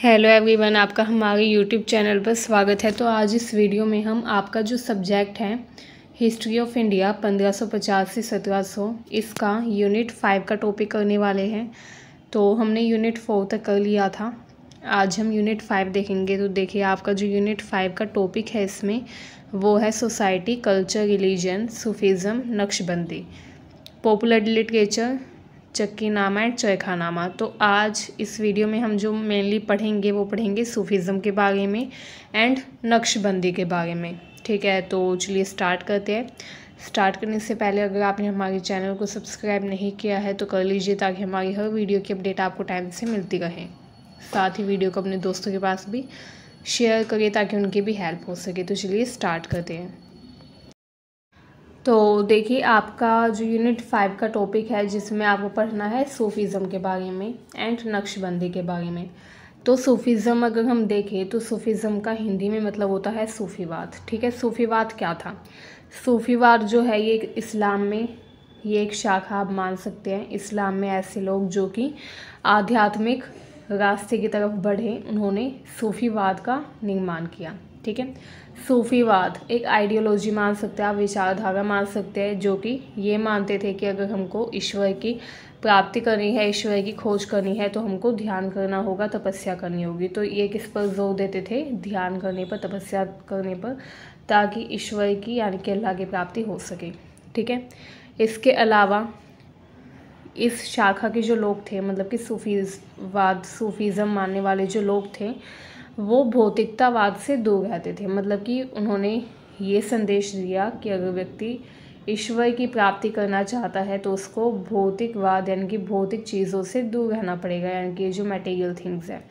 hello everyone आपका हमारे YouTube channel पर स्वागत है तो आज इस वीडियो में हम आपका जो सब्जेक्ट है हिस्ट्री ऑफ इंडिया 1550 से 1700 इसका यूनिट फाइव का टॉपिक करने वाले हैं तो हमने यूनिट फोर तक कर लिया था आज हम यूनिट फाइव देखेंगे तो देखिए आपका जो यूनिट फाइव का टॉपिक है इसमें वो है society culture religion Sufism Naqshbandi popular literature Chakkinama and Chaykhanama तो आज इस वीडियो में हम जो मेनली पढ़ेंगे वो पढ़ेंगे सूफिज़म के बारे में एंड नक्शबंदी के बारे में ठीक है तो चलिए स्टार्ट करते हैं स्टार्ट करने से पहले अगर आपने हमारे चैनल को सब्सक्राइब नहीं किया है तो कर लीजिए ताकि हमारी हर वीडियो की अपडेट आपको टाइम से मिलती रहे साथ ही वीडियो को अपने दोस्तों के पास भी शेयर करिए ताकि उनकी भी हेल्प हो सके तो चलिए स्टार्ट करते हैं तो देखिए आपका जो यूनिट फाइव का टॉपिक है जिसमें आपको पढ़ना है सूफ़ीज़म के बारे में एंड नक्शबंदी के बारे में तो सूफ़ीज़म अगर हम देखें तो सूफ़ीज़म का हिंदी में मतलब होता है सूफ़ीवाद ठीक है सूफ़ीवाद क्या था सूफ़ीवाद जो है ये इस्लाम में ये एक शाखा आप मान सकते हैं इस्लाम में ऐसे लोग जो कि आध्यात्मिक रास्ते की तरफ बढ़े उन्होंने सूफ़ीवाद का निर्माण किया ठीक है सूफीवाद एक आइडियोलॉजी मान सकते हैं आप विचारधारा मान सकते हैं जो कि ये मानते थे कि अगर हमको ईश्वर की प्राप्ति करनी है ईश्वर की खोज करनी है तो हमको ध्यान करना होगा तपस्या करनी होगी तो ये किस पर जोर देते थे ध्यान करने पर तपस्या करने पर ताकि ईश्वर की यानी कि अल्लाह की प्राप्ति हो सके ठीक है इसके अलावा इस शाखा के जो लोग थे मतलब कि सूफीवाद सूफीज़म मानने वाले जो लोग थे वो भौतिकतावाद से दूर रहते थे मतलब कि उन्होंने ये संदेश दिया कि अगर व्यक्ति ईश्वर की प्राप्ति करना चाहता है तो उसको भौतिकवाद यानी कि भौतिक चीज़ों से दूर रहना पड़ेगा यानी कि जो मटेरियल थिंग्स हैं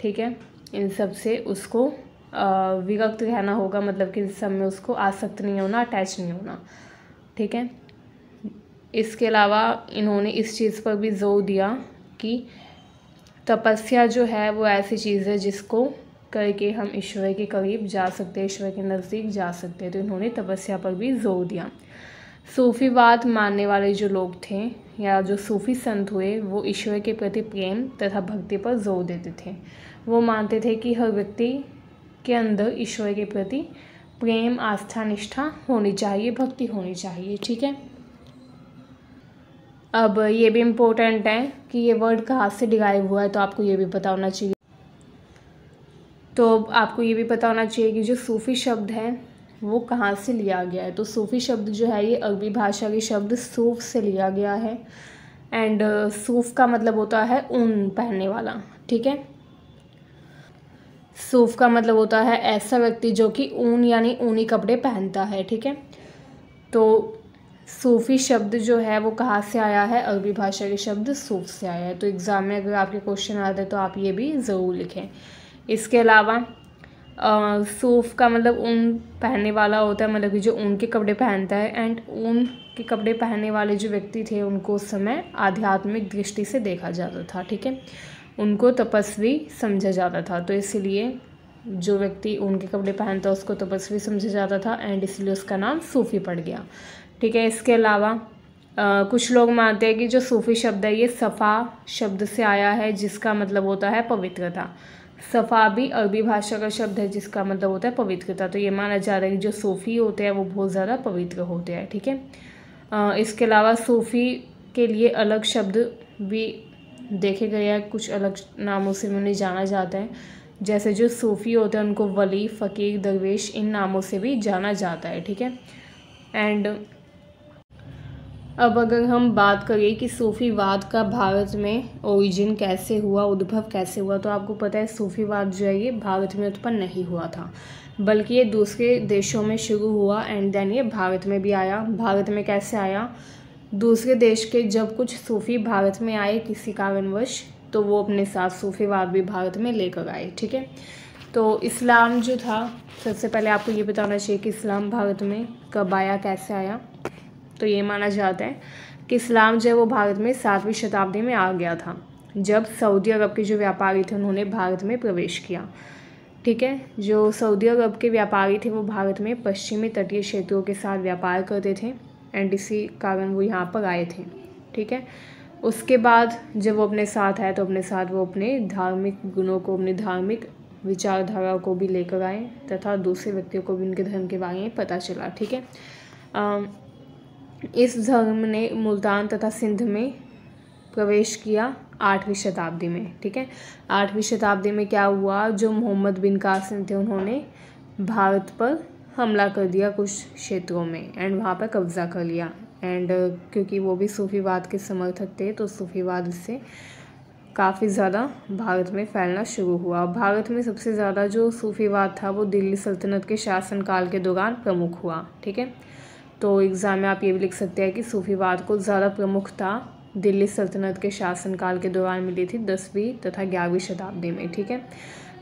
ठीक है इन सब से उसको विरक्त रहना होगा मतलब कि इन सब में उसको आसक्त नहीं होना अटैच नहीं होना ठीक है इसके अलावा इन्होंने इस चीज़ पर भी जोर दिया कि तपस्या जो है वो ऐसी चीज़ है जिसको करके हम ईश्वर के करीब जा सकते हैं ईश्वर के नज़दीक जा सकते हैं तो इन्होंने तपस्या पर भी जोर दिया सूफीवाद मानने वाले जो लोग थे या जो सूफी संत हुए वो ईश्वर के प्रति प्रेम तथा भक्ति पर जोर देते थे वो मानते थे कि हर व्यक्ति के अंदर ईश्वर के प्रति प्रेम आस्था निष्ठा होनी चाहिए भक्ति होनी चाहिए ठीक है अब ये भी इम्पोर्टेंट है कि ये वर्ड कहाँ से डिराइव हुआ है तो आपको ये भी पता होना चाहिए तो आपको ये भी पता होना चाहिए कि जो सूफ़ी शब्द है वो कहाँ से लिया गया है तो सूफ़ी शब्द जो है ये अरबी भाषा के शब्द सूफ से लिया गया है एंड uh, सूफ का मतलब होता है ऊन पहनने वाला ठीक है सूफ का मतलब होता है ऐसा व्यक्ति जो कि ऊन यानी ऊनी कपड़े पहनता है ठीक है तो सूफ़ी शब्द जो है वो कहाँ से आया है अरबी भाषा के शब्द सूफ से आया है तो एग्ज़ाम में अगर आपके क्वेश्चन आते हैं तो आप ये भी ज़रूर लिखें इसके अलावा सूफ का मतलब ऊन पहनने वाला होता है मतलब कि जो ऊन के कपड़े पहनता है एंड ऊन के कपड़े पहनने वाले जो व्यक्ति थे उनको उस समय आध्यात्मिक दृष्टि से देखा जाता था ठीक है उनको तपस्वी समझा जाता था तो इसलिए जो व्यक्ति ऊन के कपड़े पहनता उसको तपस्वी समझा जाता था एंड इसलिए उसका नाम सूफ़ी पड़ गया ठीक है इसके अलावा कुछ लोग मानते हैं कि जो सूफ़ी शब्द है ये सफ़ा शब्द से आया है जिसका मतलब होता है पवित्रता सफ़ा भी अरबी भाषा का शब्द है जिसका मतलब होता है पवित्रता तो ये माना जा रहा है कि जो सूफ़ी होते हैं वो बहुत ज़्यादा पवित्र होते हैं ठीक है इसके अलावा सूफ़ी के लिए अलग शब्द भी देखे गए हैं कुछ अलग नामों से उन्हें जाना जाता है जैसे जो सूफ़ी होते हैं उनको वली फ़कीर दरवेश इन नामों से भी जाना जाता है ठीक है एंड अब अगर हम बात करें कि सूफीवाद का भारत में ओरिजिन कैसे हुआ उद्भव कैसे हुआ तो आपको पता है सूफीवाद जो है ये भारत में उत्पन्न नहीं हुआ था बल्कि ये दूसरे देशों में शुरू हुआ एंड देन ये भारत में भी आया भारत में कैसे आया दूसरे देश के जब कुछ सूफी भारत में आए किसी कारणवश तो वो अपने साथ सूफीवाद भी भारत में लेकर आए ठीक है तो इस्लाम जो था सबसे पहले आपको ये बताना चाहिए कि इस्लाम भारत में कब आया कैसे आया तो ये माना जाता है कि इस्लाम जो है वो भारत में सातवीं शताब्दी में आ गया था जब सऊदी अरब के जो व्यापारी थे उन्होंने भारत में प्रवेश किया ठीक है जो सऊदी अरब के व्यापारी थे वो भारत में पश्चिमी तटीय क्षेत्रों के साथ व्यापार करते थे एंड इसी कारण वो यहाँ पर आए थे ठीक है उसके बाद जब वो अपने साथ आए तो अपने साथ वो अपने धार्मिक गुणों को अपने धार्मिक विचारधारा को भी लेकर आए तथा दूसरे व्यक्तियों को भी उनके धर्म के बारे में पता चला ठीक है इस धर्म ने मुल्तान तथा सिंध में प्रवेश किया आठवीं शताब्दी में ठीक है आठवीं शताब्दी में क्या हुआ जो मोहम्मद बिन कासिम थे उन्होंने भारत पर हमला कर दिया कुछ क्षेत्रों में एंड वहाँ पर कब्ज़ा कर लिया एंड क्योंकि वो भी सूफीवाद के समर्थक थे तो सूफीवाद से काफ़ी ज़्यादा भारत में फैलना शुरू हुआ भारत में सबसे ज़्यादा जो सूफीवाद था वो दिल्ली सल्तनत के शासनकाल के दौरान प्रमुख हुआ ठीक है तो एग्ज़ाम में आप ये भी लिख सकते हैं कि सूफीवाद को ज़्यादा प्रमुखता दिल्ली सल्तनत के शासनकाल के दौरान मिली थी दसवीं तथा ग्यारहवीं शताब्दी में ठीक है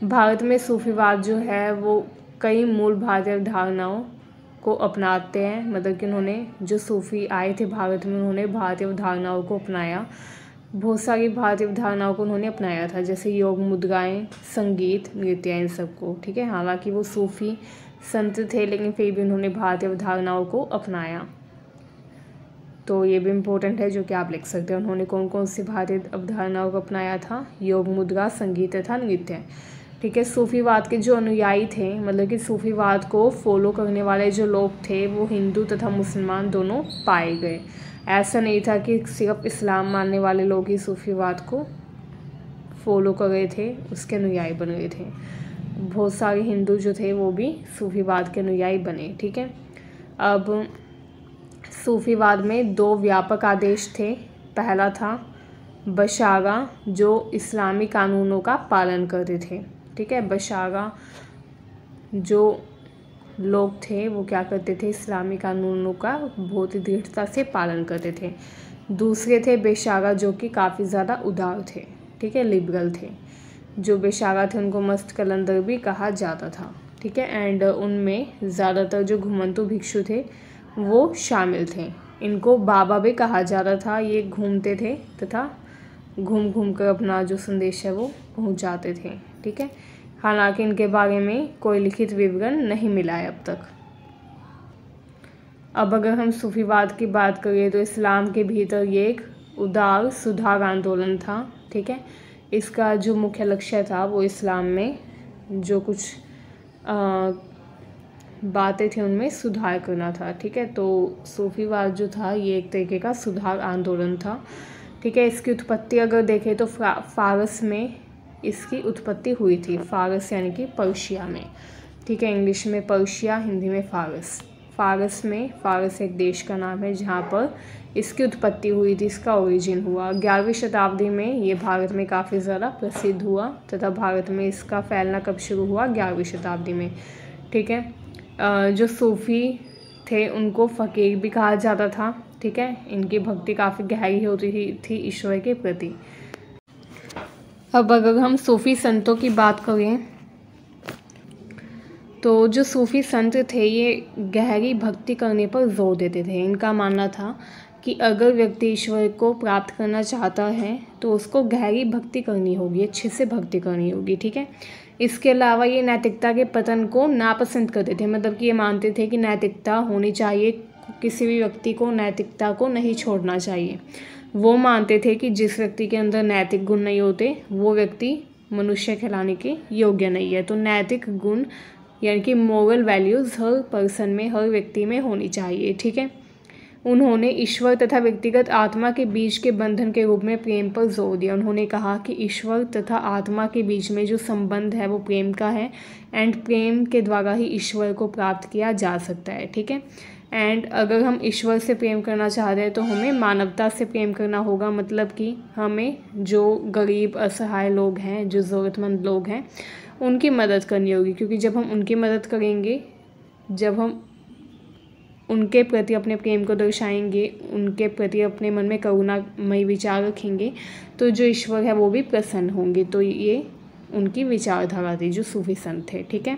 भारत में सूफीवाद जो है वो कई मूल भारतीय अवधारणाओं को अपनाते हैं मतलब कि उन्होंने जो सूफ़ी आए थे भारत में उन्होंने भारतीय अवधारणाओं को अपनाया बहुत सारी भारतीय अवधारणाओं को उन्होंने अपनाया था जैसे योग मुद्राएँ संगीत नृत्य इन सबको ठीक है हालांकि वो सूफ़ी संत थे लेकिन फिर भी उन्होंने भारतीय अवधारणाओं को अपनाया तो ये भी इम्पोर्टेंट है जो कि आप लिख सकते हैं उन्होंने कौन कौन सी भारतीय अवधारणाओं को अपनाया था योग मुद्रा संगीत तथा नृत्य ठीक है सूफीवाद के जो अनुयायी थे मतलब कि सूफीवाद को फॉलो करने वाले जो लोग थे वो हिंदू तथा मुसलमान दोनों पाए गए ऐसा नहीं था कि सिर्फ इस्लाम मानने वाले लोग ही सूफीवाद को फॉलो कर गए थे उसके अनुयायी बन गए थे बहुत सारे हिंदू जो थे वो भी सूफीवाद के अनुयायी बने ठीक है अब सूफीवाद में दो व्यापक आदेश थे पहला था बशागा जो इस्लामी कानूनों का पालन करते थे ठीक है बशागा जो लोग थे वो क्या करते थे इस्लामी कानूनों का बहुत ही दृढ़ता से पालन करते थे दूसरे थे बेशागा जो कि काफ़ी ज़्यादा उदार थे ठीक है लिबरल थे जो बेशागा थे उनको मस्त कलंदर भी कहा जाता था ठीक है एंड उनमें ज़्यादातर जो घुमंतु भिक्षु थे वो शामिल थे इनको बाबा भी कहा जाता था ये घूमते थे तथा घूम घूम कर अपना जो संदेश है वो पहुंचाते थे ठीक है हालांकि इनके बारे में कोई लिखित विवरण नहीं मिला है अब तक अब अगर हम सूफीवाद की बात करें तो इस्लाम के भीतर ये एक उदार सुधार आंदोलन था ठीक है इसका जो मुख्य लक्ष्य था वो इस्लाम में जो कुछ बातें थी उनमें सुधार करना था ठीक है तो सूफीवाद जो था ये एक तरीके का सुधार आंदोलन था ठीक है इसकी उत्पत्ति अगर देखें तो फारस में इसकी उत्पत्ति हुई थी फारस यानी कि पर्शिया में ठीक है इंग्लिश में पर्शिया हिंदी में फारस फारस में फारस एक देश का नाम है जहाँ पर इसकी उत्पत्ति हुई थी इसका ओरिजिन हुआ ग्यारहवीं शताब्दी में ये भारत में काफ़ी ज़्यादा प्रसिद्ध हुआ तथा भारत में इसका फैलना कब शुरू हुआ ग्यारहवीं शताब्दी में ठीक है जो सूफ़ी थे उनको फ़कीर भी कहा जाता था ठीक है इनकी भक्ति काफ़ी गहरी होती थी ईश्वर के प्रति अब अगर हम सूफ़ी संतों की बात करें तो जो सूफ़ी संत थे ये गहरी भक्ति करने पर जोर देते थे इनका मानना था कि अगर व्यक्ति ईश्वर को प्राप्त करना चाहता है तो उसको गहरी भक्ति करनी होगी अच्छे से भक्ति करनी होगी ठीक है इसके अलावा ये नैतिकता के पतन को नापसंद करते थे मतलब कि ये मानते थे कि नैतिकता होनी चाहिए किसी भी व्यक्ति को नैतिकता को नहीं छोड़ना चाहिए वो मानते थे कि जिस व्यक्ति के अंदर नैतिक गुण नहीं होते वो व्यक्ति मनुष्य कहलाने के योग्य नहीं है तो नैतिक गुण यानी कि मोरल वैल्यूज़ हर पर्सन में हर व्यक्ति में होनी चाहिए ठीक है उन्होंने ईश्वर तथा व्यक्तिगत आत्मा के बीच के बंधन के रूप में प्रेम पर जोर दिया उन्होंने कहा कि ईश्वर तथा आत्मा के बीच में जो संबंध है वो प्रेम का है एंड प्रेम के द्वारा ही ईश्वर को प्राप्त किया जा सकता है ठीक है एंड अगर हम ईश्वर से प्रेम करना चाह रहे हैं तो हमें मानवता से प्रेम करना होगा मतलब कि हमें जो गरीब असहाय लोग हैं जो ज़रूरतमंद लोग हैं उनकी मदद करनी होगी क्योंकि जब हम उनकी मदद करेंगे जब हम उनके प्रति अपने प्रेम को दर्शाएंगे उनके प्रति अपने मन में करुणामय विचार रखेंगे तो जो ईश्वर है वो भी प्रसन्न होंगे तो ये उनकी विचारधारा थी जो सूफी संत थे ठीक है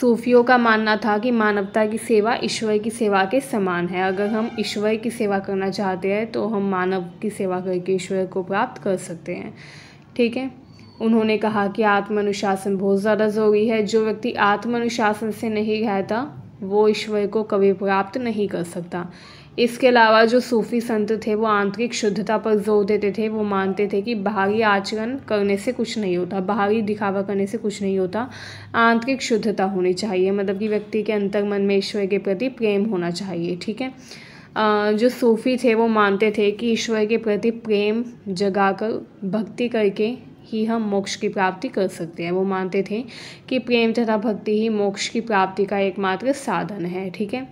सूफियों का मानना था कि मानवता की सेवा ईश्वर की सेवा के समान है अगर हम ईश्वर की सेवा करना चाहते हैं तो हम मानव की सेवा करके ईश्वर को प्राप्त कर सकते हैं ठीक है उन्होंने कहा कि आत्म अनुशासन बहुत ज़्यादा ज़रूरी है जो व्यक्ति आत्म अनुशासन से नहीं रहता वो ईश्वर को कभी प्राप्त नहीं कर सकता इसके अलावा जो सूफ़ी संत थे वो आंतरिक शुद्धता पर जोर देते थे वो मानते थे कि बाहरी आचरण करने से कुछ नहीं होता बाहरी दिखावा करने से कुछ नहीं होता आंतरिक शुद्धता होनी चाहिए मतलब कि व्यक्ति के अंतर मन में ईश्वर के प्रति प्रेम होना चाहिए ठीक है जो सूफ़ी थे वो मानते थे कि ईश्वर के प्रति प्रेम जगाकर भक्ति करके ही हम मोक्ष की प्राप्ति कर सकते हैं वो मानते थे कि प्रेम तथा भक्ति ही मोक्ष की प्राप्ति का एकमात्र साधन है ठीक है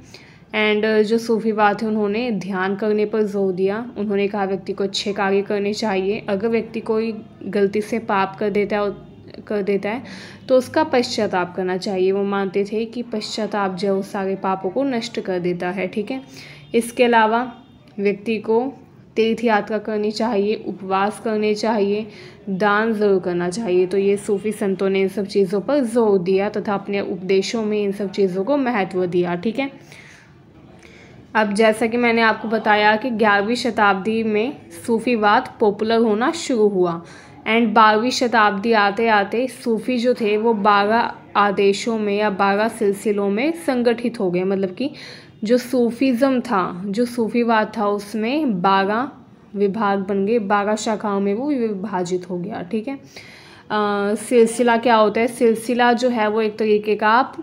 एंड uh, जो सूफीवाद है उन्होंने ध्यान करने पर जोर दिया उन्होंने कहा व्यक्ति को अच्छे कार्य करने चाहिए अगर व्यक्ति कोई गलती से पाप कर देता है कर देता है तो उसका पश्चाताप करना चाहिए वो मानते थे कि पश्चाताप जो उस सारे पापों को नष्ट कर देता है ठीक है इसके अलावा व्यक्ति को तीर्थ यात्रा करनी चाहिए उपवास करने चाहिए दान जरूर करना चाहिए तो ये सूफी संतों ने इन सब चीज़ों पर जोर दिया तथा अपने उपदेशों में इन सब चीज़ों को महत्व दिया ठीक है अब जैसा कि मैंने आपको बताया कि ग्यारहवीं शताब्दी में सूफ़ीवाद पॉपुलर होना शुरू हुआ एंड बारहवीं शताब्दी आते आते सूफ़ी जो थे वो बारह आदेशों में या बारह सिलसिलों में संगठित हो गए मतलब कि जो सूफ़ीज़म था जो सूफ़ीवाद था उसमें बारह विभाग बन गए बारह शाखाओं में वो विभाजित हो गया ठीक है सिलसिला क्या होता है सिलसिला जो है वो एक तरीके का आप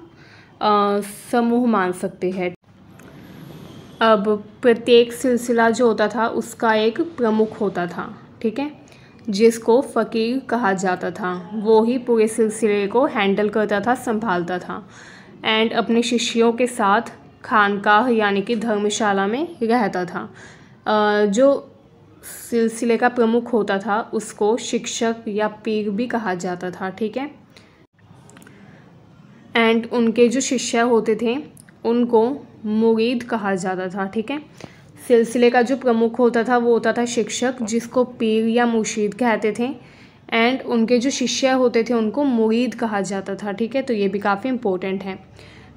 समूह मान सकते हैं अब प्रत्येक सिलसिला जो होता था उसका एक प्रमुख होता था ठीक है जिसको फ़कीर कहा जाता था वो ही पूरे सिलसिले को हैंडल करता था संभालता था एंड अपने शिष्यों के साथ खानकाह यानी कि धर्मशाला में रहता था जो सिलसिले का प्रमुख होता था उसको शिक्षक या पीर भी कहा जाता था ठीक है एंड उनके जो शिष्य होते थे उनको मुरीद कहा जाता था ठीक है सिलसिले का जो प्रमुख होता था वो होता था शिक्षक जिसको पीर या मुर्शीद कहते थे एंड उनके जो शिष्य होते थे उनको मुरीद कहा जाता था ठीक है तो ये भी काफ़ी इम्पोर्टेंट है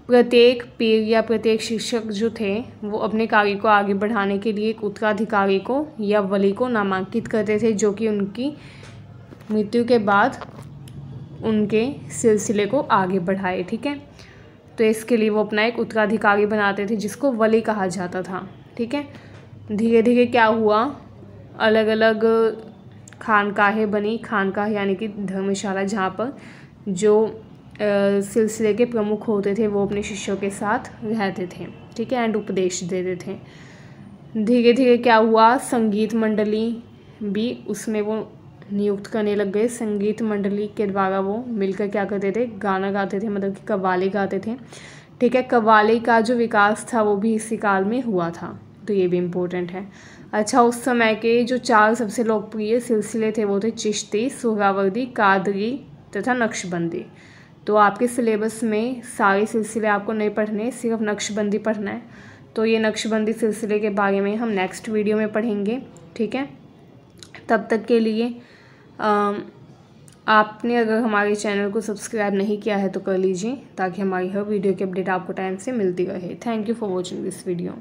प्रत्येक पीर या प्रत्येक शिक्षक जो थे वो अपने कार्य को आगे बढ़ाने के लिए एक उत्तराधिकारी को या वली को नामांकित करते थे जो कि उनकी मृत्यु के बाद उनके सिलसिले को आगे बढ़ाए ठीक है तो इसके लिए वो अपना एक उत्तराधिकारी बनाते थे जिसको वली कहा जाता था ठीक है धीरे धीरे क्या हुआ अलग अलग खानकाहें बनी खानकाह यानी कि धर्मशाला जहाँ पर जो सिलसिले के प्रमुख होते थे वो अपने शिष्यों के साथ रहते थे ठीक है एंड उपदेश देते थे धीरे धीरे क्या हुआ संगीत मंडली भी उसमें वो नियुक्त करने लग गए संगीत मंडली के द्वारा वो मिलकर क्या करते थे गाना गाते थे मतलब कि कवाले गाते थे ठीक है कवाले का जो विकास था वो भी इसी काल में हुआ था तो ये भी इम्पोर्टेंट है अच्छा उस समय के जो चार सबसे लोकप्रिय सिलसिले थे वो थे चिश्ती सुहरावर्दी कादरी तथा नक्शबंदी तो आपके सिलेबस में सारे सिलसिले आपको नहीं पढ़ने सिर्फ नक्शबंदी पढ़ना है तो ये नक्शबंदी सिलसिले के बारे में हम नेक्स्ट वीडियो में पढ़ेंगे ठीक है तब तक के लिए आपने अगर हमारे चैनल को सब्सक्राइब नहीं किया है तो कर लीजिए ताकि हमारी हर वीडियो की अपडेट आपको टाइम से मिलती रहे thank you for watching this video